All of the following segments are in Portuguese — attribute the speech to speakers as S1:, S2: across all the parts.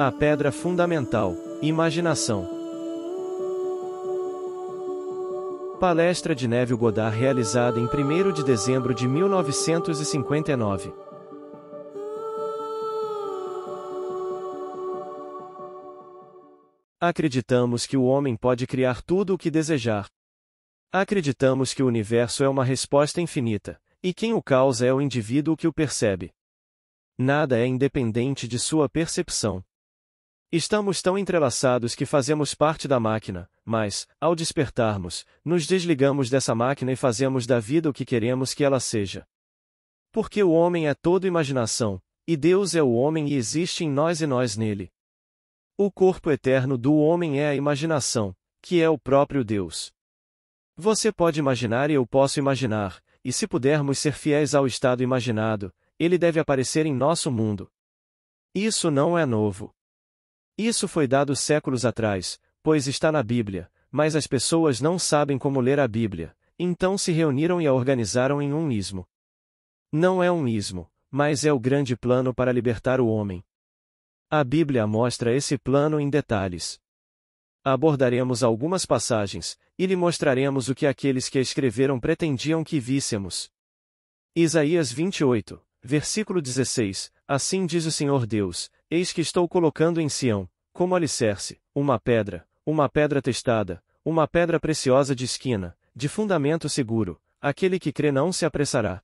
S1: A pedra fundamental, imaginação. Palestra de Neville Goddard realizada em 1 de dezembro de 1959. Acreditamos que o homem pode criar tudo o que desejar. Acreditamos que o universo é uma resposta infinita, e quem o causa é o indivíduo que o percebe. Nada é independente de sua percepção. Estamos tão entrelaçados que fazemos parte da máquina, mas, ao despertarmos, nos desligamos dessa máquina e fazemos da vida o que queremos que ela seja. Porque o homem é todo imaginação, e Deus é o homem e existe em nós e nós nele. O corpo eterno do homem é a imaginação, que é o próprio Deus. Você pode imaginar e eu posso imaginar, e se pudermos ser fiéis ao estado imaginado, ele deve aparecer em nosso mundo. Isso não é novo. Isso foi dado séculos atrás, pois está na Bíblia, mas as pessoas não sabem como ler a Bíblia, então se reuniram e a organizaram em um ismo. Não é um ismo, mas é o grande plano para libertar o homem. A Bíblia mostra esse plano em detalhes. Abordaremos algumas passagens, e lhe mostraremos o que aqueles que a escreveram pretendiam que víssemos. Isaías 28, versículo 16: Assim diz o Senhor Deus: Eis que estou colocando em Sião, como alicerce, uma pedra, uma pedra testada, uma pedra preciosa de esquina, de fundamento seguro, aquele que crê não se apressará.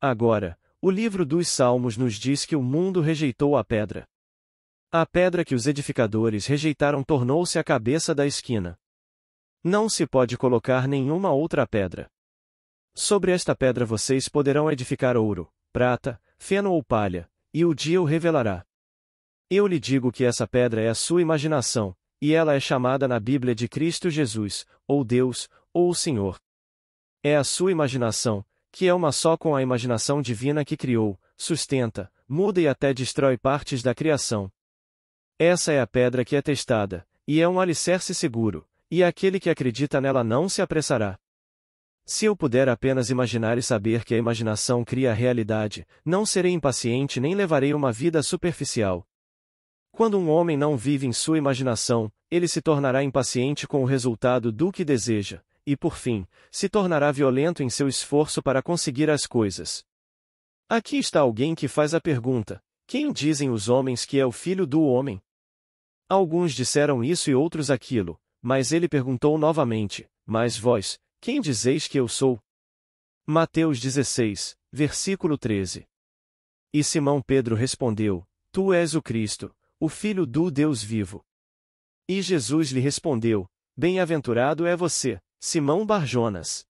S1: Agora, o livro dos Salmos nos diz que o mundo rejeitou a pedra. A pedra que os edificadores rejeitaram tornou-se a cabeça da esquina. Não se pode colocar nenhuma outra pedra. Sobre esta pedra vocês poderão edificar ouro, prata, feno ou palha, e o dia o revelará. Eu lhe digo que essa pedra é a sua imaginação, e ela é chamada na Bíblia de Cristo Jesus, ou Deus, ou o Senhor. É a sua imaginação, que é uma só com a imaginação divina que criou, sustenta, muda e até destrói partes da criação. Essa é a pedra que é testada, e é um alicerce seguro, e aquele que acredita nela não se apressará. Se eu puder apenas imaginar e saber que a imaginação cria a realidade, não serei impaciente nem levarei uma vida superficial. Quando um homem não vive em sua imaginação, ele se tornará impaciente com o resultado do que deseja, e por fim, se tornará violento em seu esforço para conseguir as coisas. Aqui está alguém que faz a pergunta: quem dizem os homens que é o filho do homem? Alguns disseram isso e outros aquilo, mas ele perguntou novamente: Mas vós, quem dizeis que eu sou? Mateus 16, versículo 13. E Simão Pedro respondeu: Tu és o Cristo, o Filho do Deus vivo. E Jesus lhe respondeu: Bem-aventurado é você, Simão Barjonas.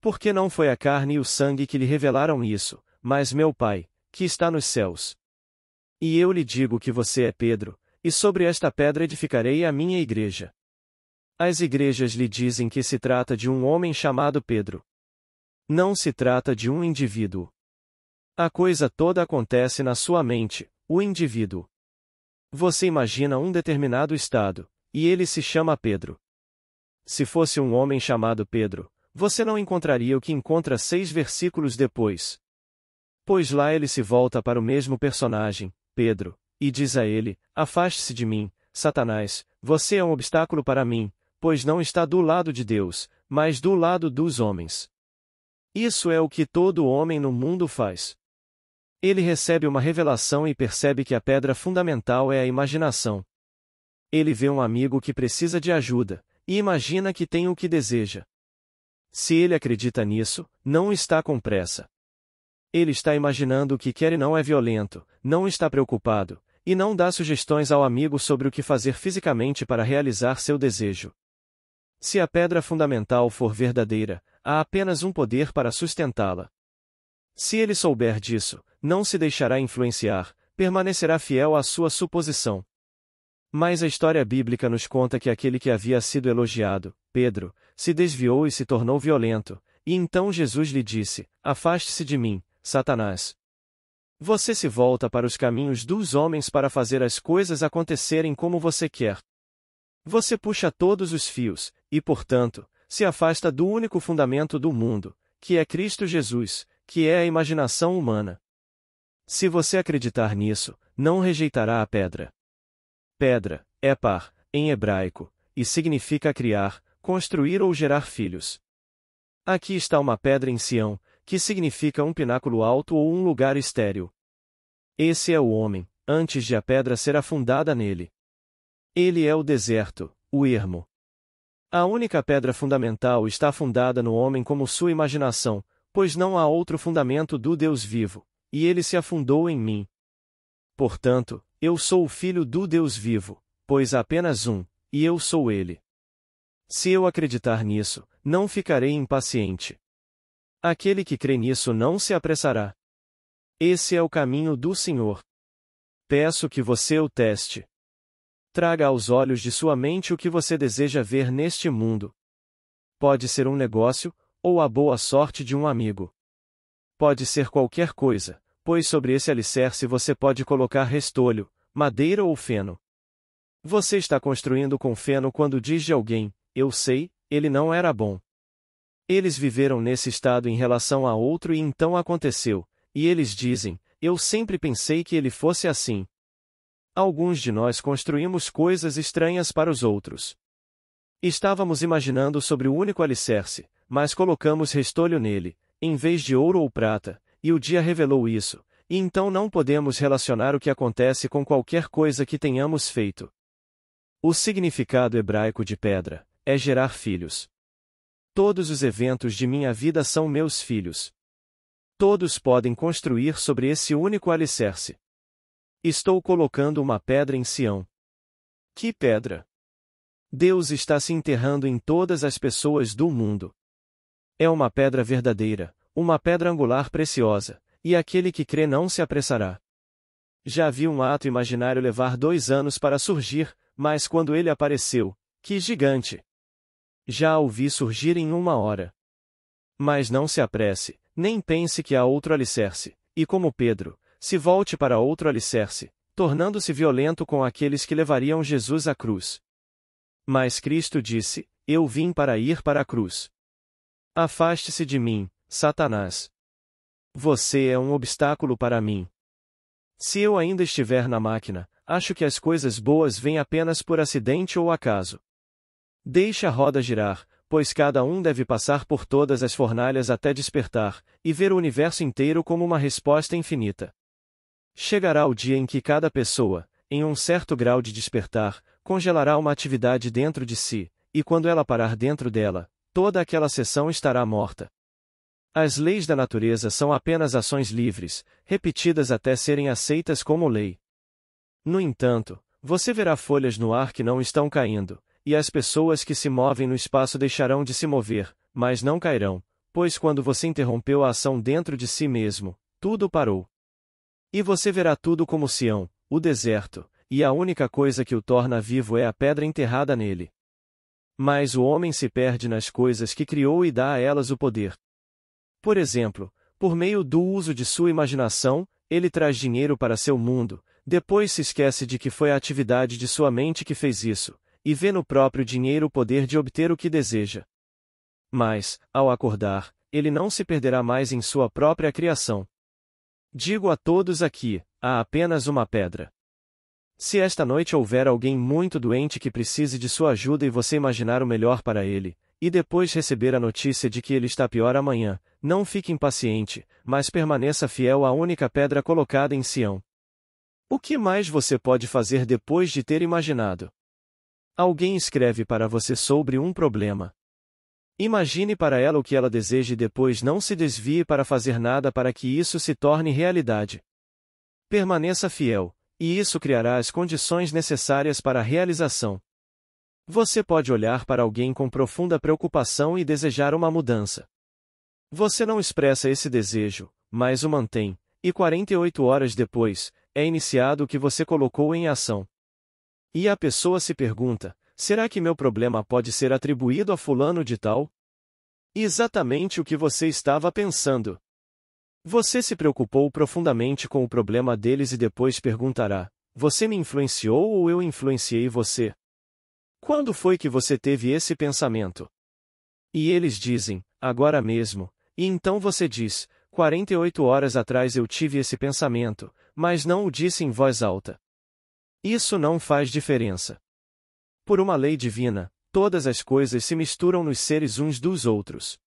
S1: Porque não foi a carne e o sangue que lhe revelaram isso, mas meu Pai, que está nos céus. E eu lhe digo que você é Pedro, e sobre esta pedra edificarei a minha igreja. As igrejas lhe dizem que se trata de um homem chamado Pedro. Não se trata de um indivíduo. A coisa toda acontece na sua mente, o indivíduo. Você imagina um determinado estado, e ele se chama Pedro. Se fosse um homem chamado Pedro, você não encontraria o que encontra seis versículos depois. Pois lá ele se volta para o mesmo personagem, Pedro, e diz a ele: Afaste-se de mim, Satanás, você é um obstáculo para mim, pois não está do lado de Deus, mas do lado dos homens. Isso é o que todo homem no mundo faz. Ele recebe uma revelação e percebe que a pedra fundamental é a imaginação. Ele vê um amigo que precisa de ajuda, e imagina que tem o que deseja. Se ele acredita nisso, não está com pressa. Ele está imaginando o que quer e não é violento, não está preocupado, e não dá sugestões ao amigo sobre o que fazer fisicamente para realizar seu desejo. Se a pedra fundamental for verdadeira, há apenas um poder para sustentá-la. Se ele souber disso, não se deixará influenciar, permanecerá fiel à sua suposição. Mas a história bíblica nos conta que aquele que havia sido elogiado, Pedro, se desviou e se tornou violento, e então Jesus lhe disse: Afaste-se de mim, Satanás. Você se volta para os caminhos dos homens para fazer as coisas acontecerem como você quer. Você puxa todos os fios, e, portanto, se afasta do único fundamento do mundo, que é Cristo Jesus, que é a imaginação humana. Se você acreditar nisso, não rejeitará a pedra. Pedra, é par, em hebraico, e significa criar, construir ou gerar filhos. Aqui está uma pedra em Sião, que significa um pináculo alto ou um lugar estéril. Esse é o homem, antes de a pedra ser afundada nele. Ele é o deserto, o ermo. A única pedra fundamental está afundada no homem como sua imaginação, pois não há outro fundamento do Deus vivo e ele se afundou em mim. Portanto, eu sou o filho do Deus vivo, pois há apenas um, e eu sou ele. Se eu acreditar nisso, não ficarei impaciente. Aquele que crê nisso não se apressará. Esse é o caminho do Senhor. Peço que você o teste. Traga aos olhos de sua mente o que você deseja ver neste mundo. Pode ser um negócio, ou a boa sorte de um amigo. Pode ser qualquer coisa pois sobre esse alicerce você pode colocar restolho, madeira ou feno. Você está construindo com feno quando diz de alguém, eu sei, ele não era bom. Eles viveram nesse estado em relação a outro e então aconteceu, e eles dizem, eu sempre pensei que ele fosse assim. Alguns de nós construímos coisas estranhas para os outros. Estávamos imaginando sobre o único alicerce, mas colocamos restolho nele, em vez de ouro ou prata, e o dia revelou isso, e então não podemos relacionar o que acontece com qualquer coisa que tenhamos feito. O significado hebraico de pedra é gerar filhos. Todos os eventos de minha vida são meus filhos. Todos podem construir sobre esse único alicerce. Estou colocando uma pedra em Sião. Que pedra? Deus está se enterrando em todas as pessoas do mundo. É uma pedra verdadeira, uma pedra angular preciosa, e aquele que crê não se apressará. Já vi um ato imaginário levar dois anos para surgir, mas quando ele apareceu, que gigante! Já o vi surgir em uma hora. Mas não se apresse, nem pense que há outro alicerce, e como Pedro, se volte para outro alicerce, tornando-se violento com aqueles que levariam Jesus à cruz. Mas Cristo disse: Eu vim para ir para a cruz. Afaste-se de mim, Satanás. Você é um obstáculo para mim. Se eu ainda estiver na máquina, acho que as coisas boas vêm apenas por acidente ou acaso. Deixe a roda girar, pois cada um deve passar por todas as fornalhas até despertar, e ver o universo inteiro como uma resposta infinita. Chegará o dia em que cada pessoa, em um certo grau de despertar, congelará uma atividade dentro de si, e quando ela parar dentro dela, toda aquela sessão estará morta. As leis da natureza são apenas ações livres, repetidas até serem aceitas como lei. No entanto, você verá folhas no ar que não estão caindo, e as pessoas que se movem no espaço deixarão de se mover, mas não cairão, pois quando você interrompeu a ação dentro de si mesmo, tudo parou. E você verá tudo como Sião, o deserto, e a única coisa que o torna vivo é a pedra enterrada nele. Mas o homem se perde nas coisas que criou e dá a elas o poder. Por exemplo, por meio do uso de sua imaginação, ele traz dinheiro para seu mundo, depois se esquece de que foi a atividade de sua mente que fez isso, e vê no próprio dinheiro o poder de obter o que deseja. Mas, ao acordar, ele não se perderá mais em sua própria criação. Digo a todos aqui: há apenas uma pedra. Se esta noite houver alguém muito doente que precise de sua ajuda e você imaginar o melhor para ele, e depois receber a notícia de que ele está pior amanhã, não fique impaciente, mas permaneça fiel à única pedra colocada em Sião. O que mais você pode fazer depois de ter imaginado? Alguém escreve para você sobre um problema. Imagine para ela o que ela deseja e depois não se desvie para fazer nada para que isso se torne realidade. Permaneça fiel, e isso criará as condições necessárias para a realização. Você pode olhar para alguém com profunda preocupação e desejar uma mudança. Você não expressa esse desejo, mas o mantém, e 48 horas depois, é iniciado o que você colocou em ação. E a pessoa se pergunta: será que meu problema pode ser atribuído a Fulano de Tal? Exatamente o que você estava pensando. Você se preocupou profundamente com o problema deles e depois perguntará: você me influenciou ou eu influenciei você? Quando foi que você teve esse pensamento? E eles dizem, agora mesmo. E então você diz, 48 horas atrás eu tive esse pensamento, mas não o disse em voz alta. Isso não faz diferença. Por uma lei divina, todas as coisas se misturam nos seres uns dos outros.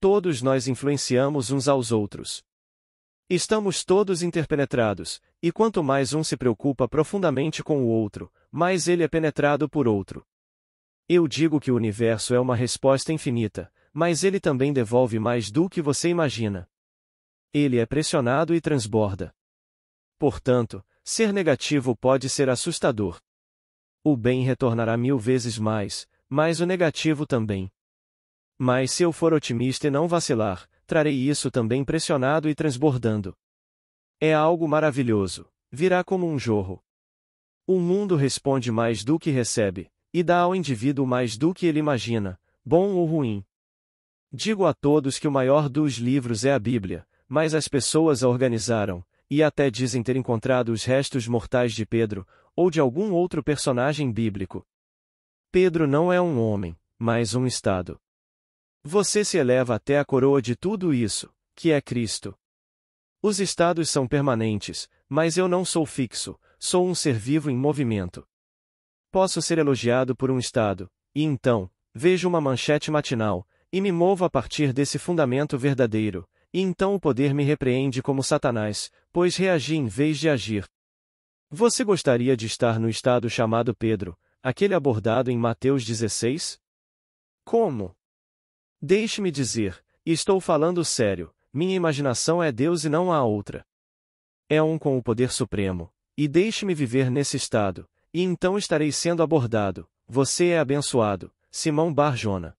S1: Todos nós influenciamos uns aos outros. Estamos todos interpenetrados, e quanto mais um se preocupa profundamente com o outro, mais ele é penetrado por outro. Eu digo que o universo é uma resposta infinita, mas ele também devolve mais do que você imagina. Ele é pressionado e transborda. Portanto, ser negativo pode ser assustador. O bem retornará mil vezes mais, mas o negativo também. Mas se eu for otimista e não vacilar, trarei isso também pressionado e transbordando. É algo maravilhoso. Virá como um jorro. O mundo responde mais do que recebe, e dá ao indivíduo mais do que ele imagina, bom ou ruim. Digo a todos que o maior dos livros é a Bíblia, mas as pessoas a organizaram, e até dizem ter encontrado os restos mortais de Pedro, ou de algum outro personagem bíblico. Pedro não é um homem, mas um Estado. Você se eleva até a coroa de tudo isso, que é Cristo. Os estados são permanentes, mas eu não sou fixo, sou um ser vivo em movimento. Posso ser elogiado por um estado, e então, vejo uma manchete matinal, e me movo a partir desse fundamento verdadeiro, e então o poder me repreende como Satanás, pois reagi em vez de agir. Você gostaria de estar no estado chamado Pedro, aquele abordado em Mateus 16? Como? Deixe-me dizer, estou falando sério, minha imaginação é Deus e não há outra. É um com o poder supremo, e deixe-me viver nesse estado, e então estarei sendo abordado, você é abençoado, Simão Barjona.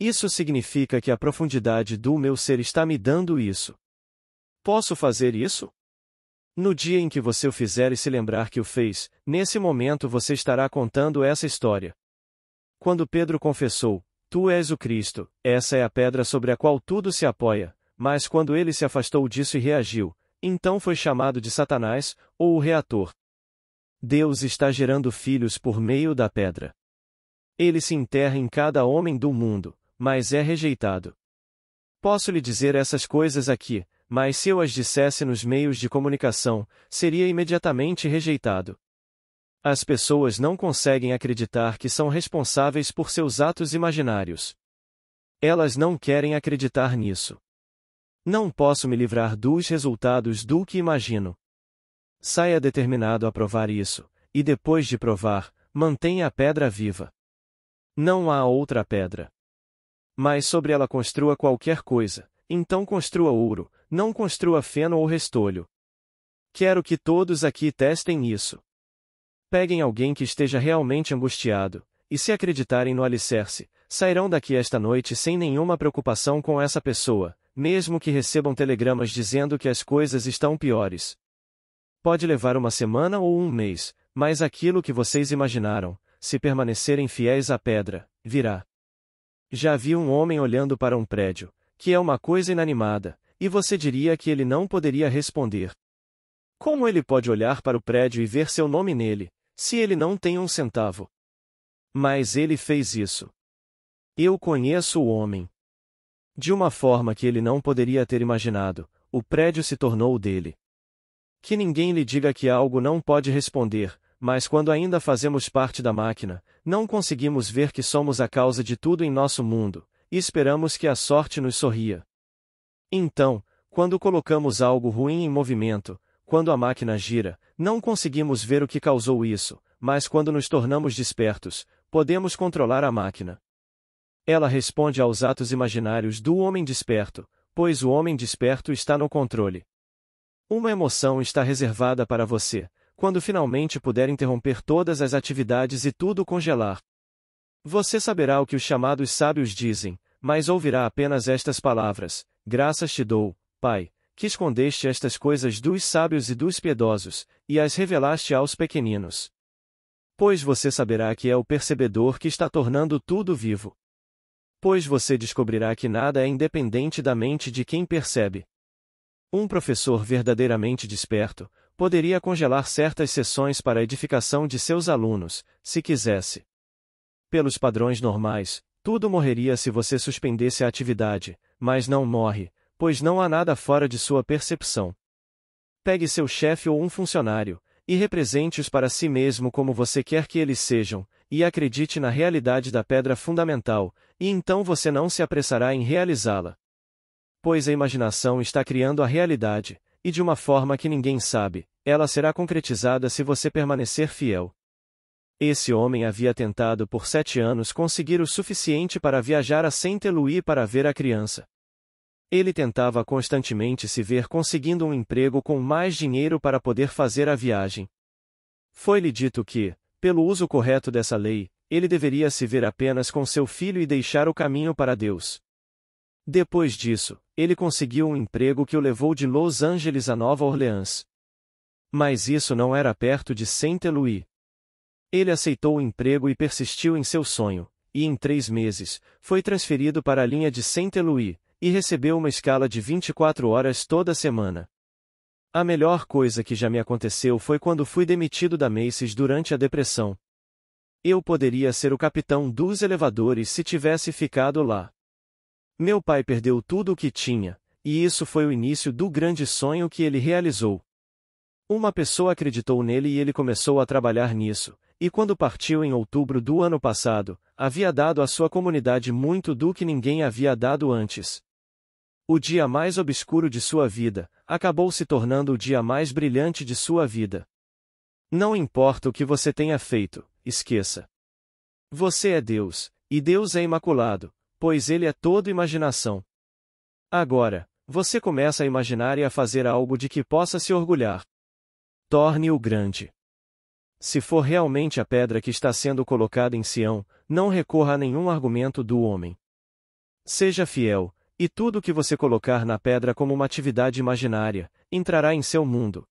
S1: Isso significa que a profundidade do meu ser está me dando isso. Posso fazer isso? No dia em que você o fizer e se lembrar que o fez, nesse momento você estará contando essa história. Quando Pedro confessou, Tu és o Cristo, essa é a pedra sobre a qual tudo se apoia, mas quando ele se afastou disso e reagiu, então foi chamado de Satanás, ou o reator. Deus está gerando filhos por meio da pedra. Ele se enterra em cada homem do mundo, mas é rejeitado. Posso lhe dizer essas coisas aqui, mas se eu as dissesse nos meios de comunicação, seria imediatamente rejeitado. As pessoas não conseguem acreditar que são responsáveis por seus atos imaginários. Elas não querem acreditar nisso. Não posso me livrar dos resultados do que imagino. Saia determinado a provar isso, e depois de provar, mantenha a pedra viva. Não há outra pedra. Mas sobre ela construa qualquer coisa, então construa ouro, não construa feno ou restolho. Quero que todos aqui testem isso. Peguem alguém que esteja realmente angustiado, e se acreditarem no alicerce, sairão daqui esta noite sem nenhuma preocupação com essa pessoa, mesmo que recebam telegramas dizendo que as coisas estão piores. Pode levar uma semana ou um mês, mas aquilo que vocês imaginaram, se permanecerem fiéis à pedra, virá. Já vi um homem olhando para um prédio, que é uma coisa inanimada, e você diria que ele não poderia responder. Como ele pode olhar para o prédio e ver seu nome nele? se ele não tem um centavo. Mas ele fez isso. Eu conheço o homem. De uma forma que ele não poderia ter imaginado, o prédio se tornou dele. Que ninguém lhe diga que algo não pode responder, mas quando ainda fazemos parte da máquina, não conseguimos ver que somos a causa de tudo em nosso mundo, e esperamos que a sorte nos sorria. Então, quando colocamos algo ruim em movimento, quando a máquina gira, não conseguimos ver o que causou isso, mas quando nos tornamos despertos, podemos controlar a máquina. Ela responde aos atos imaginários do homem desperto, pois o homem desperto está no controle. Uma emoção está reservada para você, quando finalmente puder interromper todas as atividades e tudo congelar. Você saberá o que os chamados sábios dizem, mas ouvirá apenas estas palavras: Graças te dou, Pai, que escondeste estas coisas dos sábios e dos piedosos, e as revelaste aos pequeninos. Pois você saberá que é o percebedor que está tornando tudo vivo. Pois você descobrirá que nada é independente da mente de quem percebe. Um professor verdadeiramente desperto poderia congelar certas sessões para a edificação de seus alunos, se quisesse. Pelos padrões normais, tudo morreria se você suspendesse a atividade, mas não morre, pois não há nada fora de sua percepção. Pegue seu chefe ou um funcionário, e represente-os para si mesmo como você quer que eles sejam, e acredite na realidade da pedra fundamental, e então você não se apressará em realizá-la. Pois a imaginação está criando a realidade, e de uma forma que ninguém sabe, ela será concretizada se você permanecer fiel. Esse homem havia tentado por sete anos conseguir o suficiente para viajar a Saint-Louis para ver a criança. Ele tentava constantemente se ver conseguindo um emprego com mais dinheiro para poder fazer a viagem. Foi-lhe dito que, pelo uso correto dessa lei, ele deveria se ver apenas com seu filho e deixar o caminho para Deus. Depois disso, ele conseguiu um emprego que o levou de Los Angeles a Nova Orleans. Mas isso não era perto de Saint-Louis. Ele aceitou o emprego e persistiu em seu sonho, e em três meses, foi transferido para a linha de Saint-Louis, e recebeu uma escala de 24 horas toda semana. A melhor coisa que já me aconteceu foi quando fui demitido da Macy's durante a depressão. Eu poderia ser o capitão dos elevadores se tivesse ficado lá. Meu pai perdeu tudo o que tinha, e isso foi o início do grande sonho que ele realizou. Uma pessoa acreditou nele e ele começou a trabalhar nisso, e quando partiu em outubro do ano passado, havia dado à sua comunidade muito do que ninguém havia dado antes. O dia mais obscuro de sua vida acabou se tornando o dia mais brilhante de sua vida. Não importa o que você tenha feito, esqueça. Você é Deus, e Deus é imaculado, pois ele é todo imaginação. Agora, você começa a imaginar e a fazer algo de que possa se orgulhar. Torne-o grande. Se for realmente a pedra que está sendo colocada em Sião, não recorra a nenhum argumento do homem. Seja fiel, e tudo que você colocar na pedra como uma atividade imaginária, entrará em seu mundo.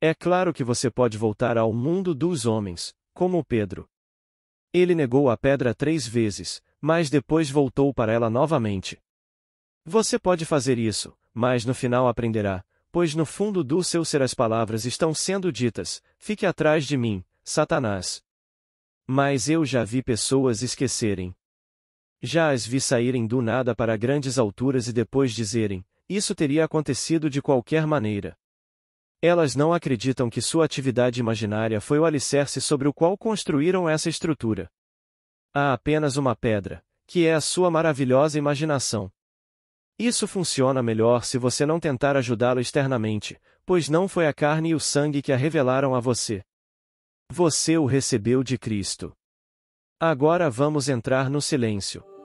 S1: É claro que você pode voltar ao mundo dos homens, como Pedro. Ele negou a pedra três vezes, mas depois voltou para ela novamente. Você pode fazer isso, mas no final aprenderá, pois no fundo do seu ser as palavras estão sendo ditas: fique atrás de mim, Satanás. Mas eu já vi pessoas esquecerem, já as vi saírem do nada para grandes alturas e depois dizerem: Isso teria acontecido de qualquer maneira. Elas não acreditam que sua atividade imaginária foi o alicerce sobre o qual construíram essa estrutura. Há apenas uma pedra, que é a sua maravilhosa imaginação. Isso funciona melhor se você não tentar ajudá-lo externamente, pois não foi a carne e o sangue que a revelaram a você. Você o recebeu de Cristo. Agora vamos entrar no silêncio.